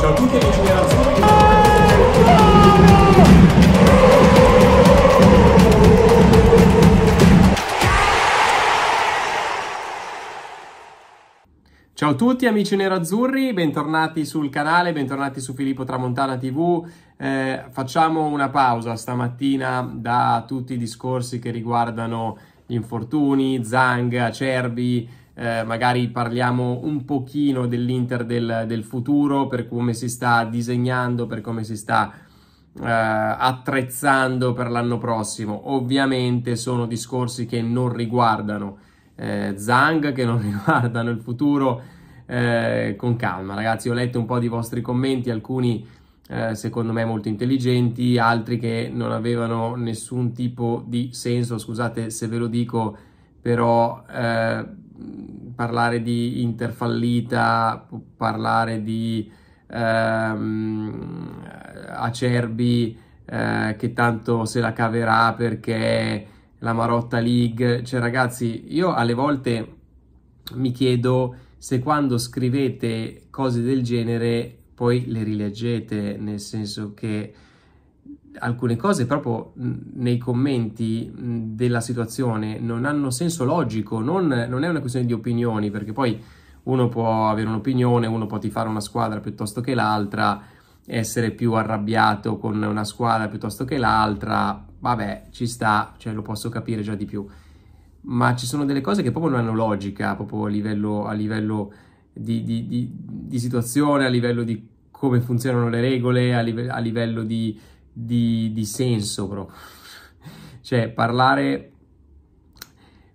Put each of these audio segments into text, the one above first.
Ciao a tutti amici della Ciao a tutti amici nerazzurri, bentornati sul canale, bentornati su Filippo Tramontana TV. Eh, facciamo una pausa stamattina da tutti i discorsi che riguardano gli infortuni, Zang, Acerbi, eh, magari parliamo un pochino dell'Inter del, del, futuro, per come si sta disegnando, per come si sta eh, attrezzando per l'anno prossimo. Ovviamente sono discorsi che non riguardano eh, Zang, che non riguardano il futuro. Eh, con calma, ragazzi, ho letto un po' di vostri commenti, alcuni eh, secondo me molto intelligenti, altri che non avevano nessun tipo di senso, scusate se ve lo dico, però eh, parlare di interfallita, parlare di ehm, Acerbi eh, che tanto se la caverà perché la Marotta League, cioè ragazzi, io alle volte mi chiedo se quando scrivete cose del genere poi le rileggete, nel senso che alcune cose proprio nei commenti della situazione non hanno senso logico, non, non, è una questione di opinioni, perché poi uno può avere un'opinione, uno può tifare una squadra piuttosto che l'altra, essere più arrabbiato con una squadra piuttosto che l'altra, vabbè, ci sta, cioè lo posso capire già di più. Ma ci sono delle cose che proprio non hanno logica, proprio a livello, a livello di, di, di, di situazione, a livello di come funzionano le regole, a, live a livello di di, di senso, bro. Cioè, parlare,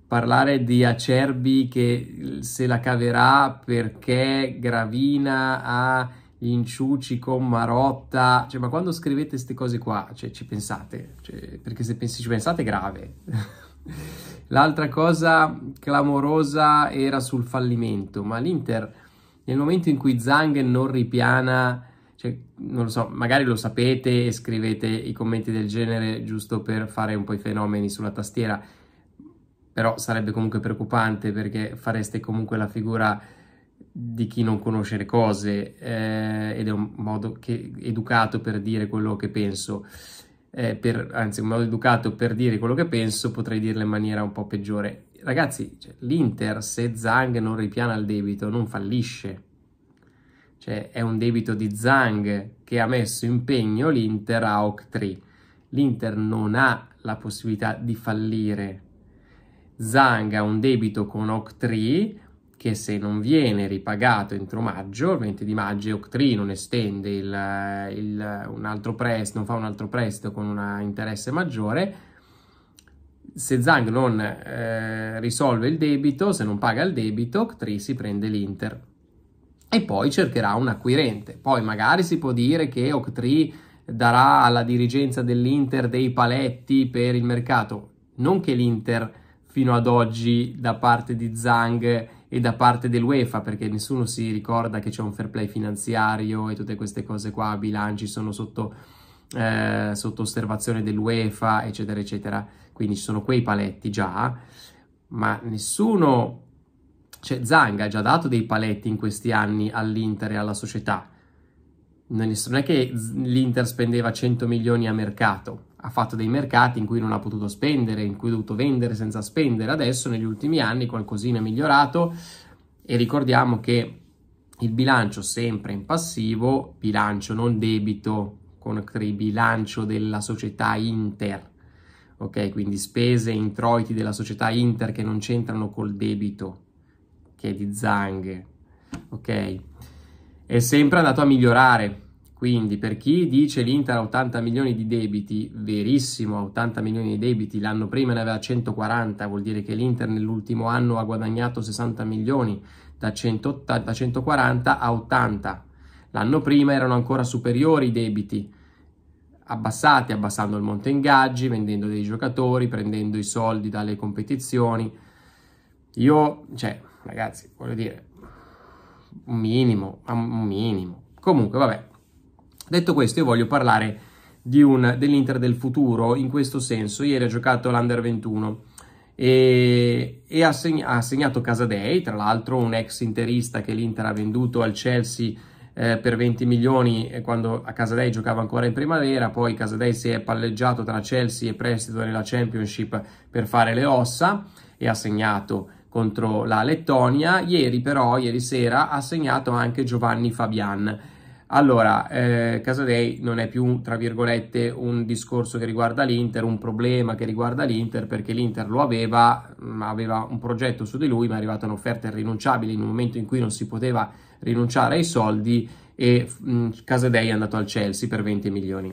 parlare di Acerbi che se la caverà perché Gravina ha gli inciuci con Marotta, cioè, ma quando scrivete queste cose qua, cioè, ci pensate, cioè, perché se pensi, ci pensate è grave. L'altra cosa clamorosa era sul fallimento, ma l'Inter nel momento in cui Zang non ripiana cioè, non lo so, magari lo sapete e scrivete i commenti del genere giusto per fare un po' i fenomeni sulla tastiera, però sarebbe comunque preoccupante perché fareste comunque la figura di chi non conosce le cose eh, ed è un modo che, educato per dire quello che penso. Eh, per, anzi, un modo educato per dire quello che penso, potrei dirlo in maniera un po' peggiore. Ragazzi, cioè, l'Inter, se Zhang non ripiana il debito, non fallisce cioè è un debito di Zhang che ha messo in pegno l'Inter a oc L'Inter non ha la possibilità di fallire. Zhang ha un debito con oc che se non viene ripagato entro maggio, il 20 di maggio oc non estende il, il, un altro prestito, non fa un altro prestito con un interesse maggiore, se Zhang non eh, risolve il debito, se non paga il debito, oc si prende l'Inter e poi cercherà un acquirente. Poi magari si può dire che Octree darà alla dirigenza dell'Inter dei paletti per il mercato, non che l'Inter fino ad oggi da parte di Zhang e da parte dell'UEFA, perché nessuno si ricorda che c'è un fair play finanziario e tutte queste cose qua, bilanci sono sotto, eh, sotto osservazione dell'UEFA, eccetera, eccetera. Quindi ci sono quei paletti già, ma nessuno cioè Zanga ha già dato dei paletti in questi anni all'Inter e alla società. Non è che l'Inter spendeva 100 milioni a mercato, ha fatto dei mercati in cui non ha potuto spendere, in cui ha dovuto vendere senza spendere. Adesso negli ultimi anni qualcosina è migliorato e ricordiamo che il bilancio sempre in passivo, bilancio non debito, con il bilancio della società Inter, ok? Quindi spese e introiti della società Inter che non c'entrano col debito, macchie, di zanghe, ok? È sempre andato a migliorare, quindi per chi dice l'Inter ha 80 milioni di debiti, verissimo, 80 milioni di debiti, l'anno prima ne aveva 140, vuol dire che l'Inter nell'ultimo anno ha guadagnato 60 milioni, da, 180, da 140 a 80. L'anno prima erano ancora superiori i debiti, abbassati, abbassando il monte ingaggi, vendendo dei giocatori, prendendo i soldi dalle competizioni. Io, cioè, ragazzi, voglio dire, un minimo, un minimo. Comunque, vabbè. Detto questo, io voglio parlare dell'Inter del futuro in questo senso. Ieri ha giocato l'Under 21 e, e ha, seg- ha, segnato Casadei, tra l'altro un ex interista che l'Inter ha venduto al Chelsea eh, per 20 milioni eh, quando a Casadei giocava ancora in primavera, poi Casadei si è palleggiato tra Chelsea e prestito nella Championship per fare le ossa e ha segnato contro la Lettonia. Ieri però, ieri sera, ha segnato anche Giovanni Fabian. Allora, eh, Casadei non è più, tra virgolette, un discorso che riguarda l'Inter, un problema che riguarda l'Inter, perché l'Inter lo aveva, mm, aveva un progetto su di lui, ma è arrivata un'offerta irrinunciabile in un momento in cui non si poteva rinunciare ai soldi e mh, mm, Casadei è andato al Chelsea per 20 milioni.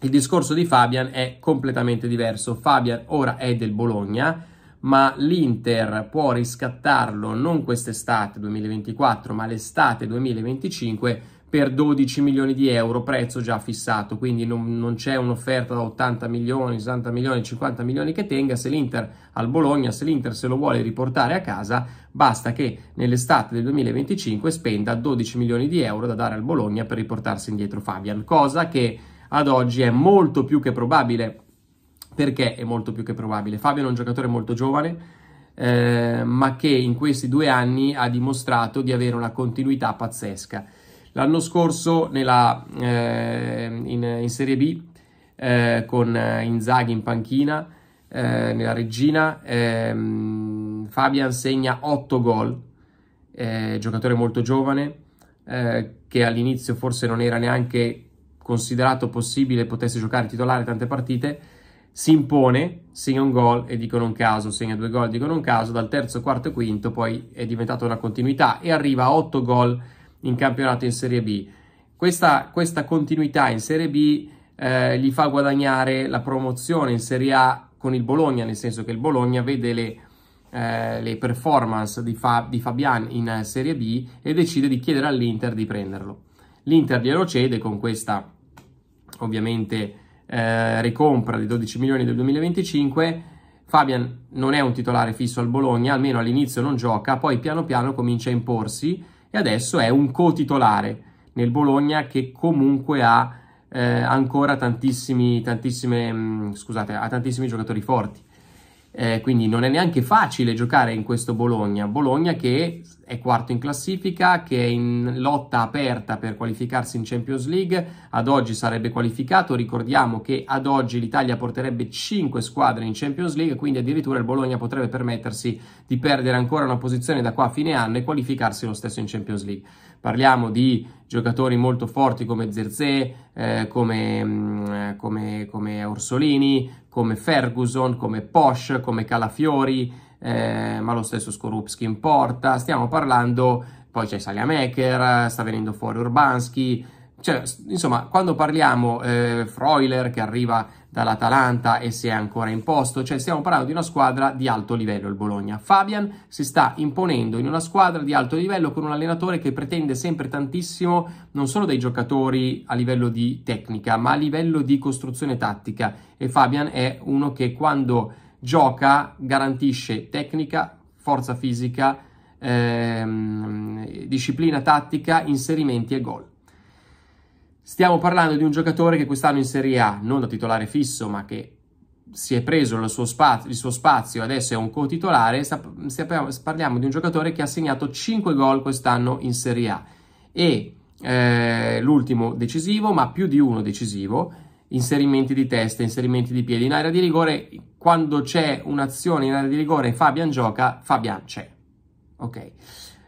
Il discorso di Fabian è completamente diverso. Fabian ora è del Bologna, ma l'Inter può riscattarlo non quest'estate 2024, ma l'estate 2025 per 12 milioni di euro, prezzo già fissato, quindi non, non c'è un'offerta da 80 milioni, 60 milioni, 50 milioni che tenga, se l'Inter al Bologna, se l'Inter se lo vuole riportare a casa, basta che nell'estate del 2025 spenda 12 milioni di euro da dare al Bologna per riportarsi indietro Fabian, cosa che ad oggi è molto più che probabile perché è molto più che probabile? Fabio è un giocatore molto giovane, eh, ma che in questi due anni ha dimostrato di avere una continuità pazzesca. L'anno scorso nella, eh, in, in, Serie B eh, con Inzaghi in panchina, eh, nella regina, ehm, Fabian segna 8 gol, giocatore molto giovane, eh, che all'inizio forse non era neanche considerato possibile potesse giocare titolare tante partite, si impone, segna un gol e dicono un caso, segna due gol, e dicono un caso, dal terzo, quarto e quinto poi è diventata una continuità e arriva a 8 gol in campionato in Serie B. Questa, questa continuità in Serie B eh, gli fa guadagnare la promozione in Serie A con il Bologna, nel senso che il Bologna vede le, eh, le performance di, Fa, di Fabian in Serie B e decide di chiedere all'Inter di prenderlo. L'Inter glielo cede con questa, ovviamente, eh, ricompra di 12 milioni del 2025. Fabian non è un titolare fisso al Bologna, almeno all'inizio non gioca, poi piano piano comincia a imporsi e adesso è un co-titolare nel Bologna che comunque ha eh, ancora tantissimi, tantissime, mh, mm, scusate, ha tantissimi giocatori forti eh, quindi non è neanche facile giocare in questo Bologna, Bologna che è quarto in classifica, che è in lotta aperta per qualificarsi in Champions League, ad oggi sarebbe qualificato, ricordiamo che ad oggi l'Italia porterebbe 5 squadre in Champions League, quindi addirittura il Bologna potrebbe permettersi di perdere ancora una posizione da qua a fine anno e qualificarsi lo stesso in Champions League parliamo di giocatori molto forti come Zerzé, eh, come, mm, come, come, Orsolini, come Ferguson, come Posh, come Calafiori, eh, ma lo stesso Skorupski in porta. Stiamo parlando, poi c'è Saliamaker, sta venendo fuori Urbanski, cioè, insomma, quando parliamo eh, Freuler che arriva dall'Atalanta e si è ancora in posto, cioè stiamo parlando di una squadra di alto livello il Bologna. Fabian si sta imponendo in una squadra di alto livello con un allenatore che pretende sempre tantissimo non solo dai giocatori a livello di tecnica, ma a livello di costruzione tattica e Fabian è uno che quando gioca garantisce tecnica, forza fisica, ehm, disciplina tattica, inserimenti e gol. Stiamo parlando di un giocatore che quest'anno in Serie A, non da titolare fisso, ma che si è preso il suo, spazio, il suo spazio adesso è un co-titolare, parliamo di un giocatore che ha segnato 5 gol quest'anno in Serie A e eh, l'ultimo decisivo, ma più di uno decisivo, inserimenti di testa, inserimenti di piedi. In area di rigore, quando c'è un'azione in area di rigore e Fabian gioca, Fabian c'è. Ok.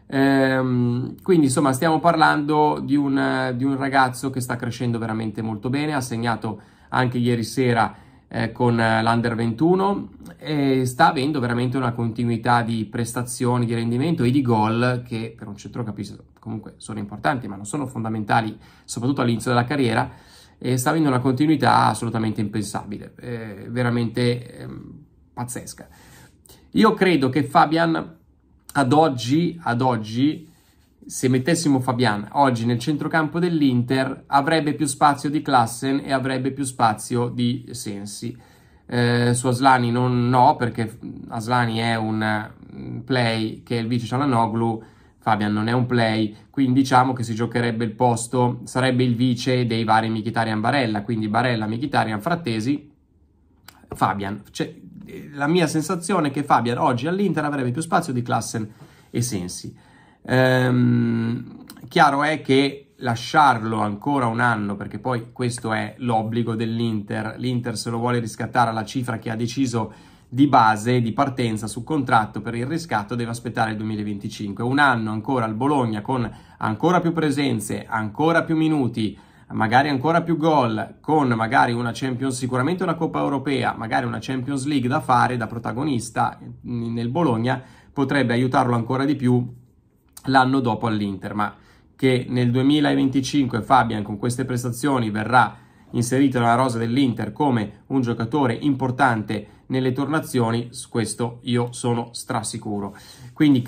Ehm, quindi insomma stiamo parlando di un, di un, ragazzo che sta crescendo veramente molto bene, ha segnato anche ieri sera eh, con l'Under 21 e sta avendo veramente una continuità di prestazioni, di rendimento e di gol che per un centrocampista comunque sono importanti ma non sono fondamentali soprattutto all'inizio della carriera e sta avendo una continuità assolutamente impensabile, eh, veramente eh, pazzesca. Io credo che Fabian ad oggi, ad oggi se mettessimo Fabian oggi nel centrocampo dell'Inter avrebbe più spazio di Klassen e avrebbe più spazio di Sensi. Eh, su Aslani non, no, perché Aslani è un mm, play che è il vice Cialanoglu, Fabian non è un play, quindi diciamo che si giocherebbe il posto, sarebbe il vice dei vari Michitarian Barella, quindi Barella, Michitarian, Frattesi, Fabian. Cioè, la mia sensazione è che Fabian oggi all'Inter avrebbe più spazio di Klassen e Sensi. Ehm, chiaro è che lasciarlo ancora un anno, perché poi questo è l'obbligo dell'Inter, l'Inter se lo vuole riscattare alla cifra che ha deciso di base, di partenza sul contratto per il riscatto deve aspettare il 2025. Un anno ancora al Bologna con ancora più presenze, ancora più minuti, magari ancora più gol, con magari una Champions, sicuramente una Coppa Europea, magari una Champions League da fare, da protagonista nel Bologna, potrebbe aiutarlo ancora di più l'anno dopo all'Inter, ma che nel 2025 Fabian con queste prestazioni verrà inserito nella rosa dell'Inter come un giocatore importante nelle tornazioni, su questo io sono strassicuro. Quindi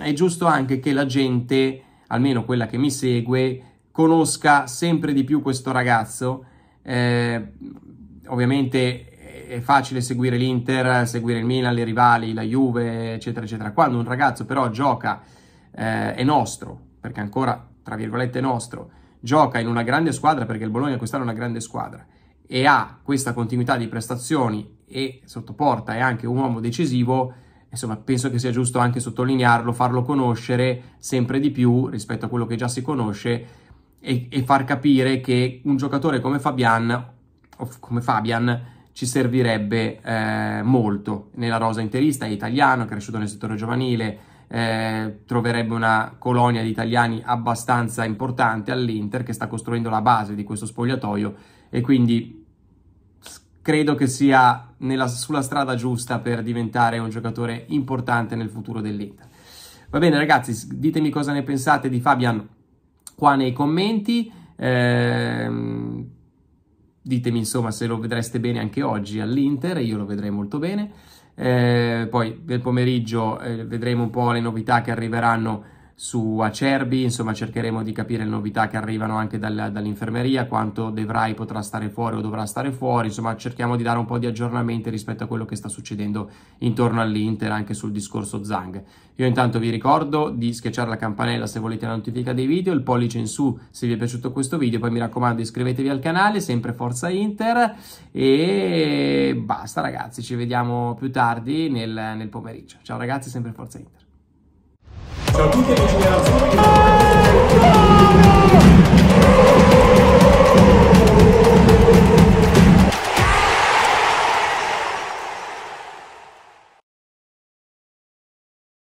è giusto anche che la gente, almeno quella che mi segue, conosca sempre di più questo ragazzo. Eh, ovviamente è facile seguire l'Inter, seguire il Milan, le rivali, la Juve, eccetera, eccetera. Quando un ragazzo però gioca, eh, è nostro, perché ancora, tra virgolette, è nostro, gioca in una grande squadra, perché il Bologna quest'anno è una grande squadra, e ha questa continuità di prestazioni e sottoporta è anche un uomo decisivo, insomma, penso che sia giusto anche sottolinearlo, farlo conoscere sempre di più rispetto a quello che già si conosce, e, e far capire che un giocatore come Fabian, come Fabian ci servirebbe eh, molto nella rosa interista, è italiano, cresciuto nel settore giovanile, eh, troverebbe una colonia di italiani abbastanza importante all'Inter che sta costruendo la base di questo spogliatoio e quindi credo che sia nella, sulla strada giusta per diventare un giocatore importante nel futuro dell'Inter. Va bene ragazzi, ditemi cosa ne pensate di Fabian qua nei commenti. Ehm, ditemi insomma se lo vedreste bene anche oggi all'Inter, io lo vedrei molto bene. Eh, poi nel pomeriggio eh, vedremo un po' le novità che arriveranno su Acerbi, insomma cercheremo di capire le novità che arrivano anche dal, dall'infermeria, quanto Devrai potrà stare fuori o dovrà stare fuori, insomma cerchiamo di dare un po' di aggiornamenti rispetto a quello che sta succedendo intorno all'Inter anche sul discorso Zang. Io intanto vi ricordo di schiacciare la campanella se volete la notifica dei video, il pollice in su se vi è piaciuto questo video, poi mi raccomando iscrivetevi al canale, sempre Forza Inter e basta ragazzi, ci vediamo più tardi nel, nel pomeriggio. Ciao ragazzi, sempre Forza Inter. Ciao a tutti e ci vediamo.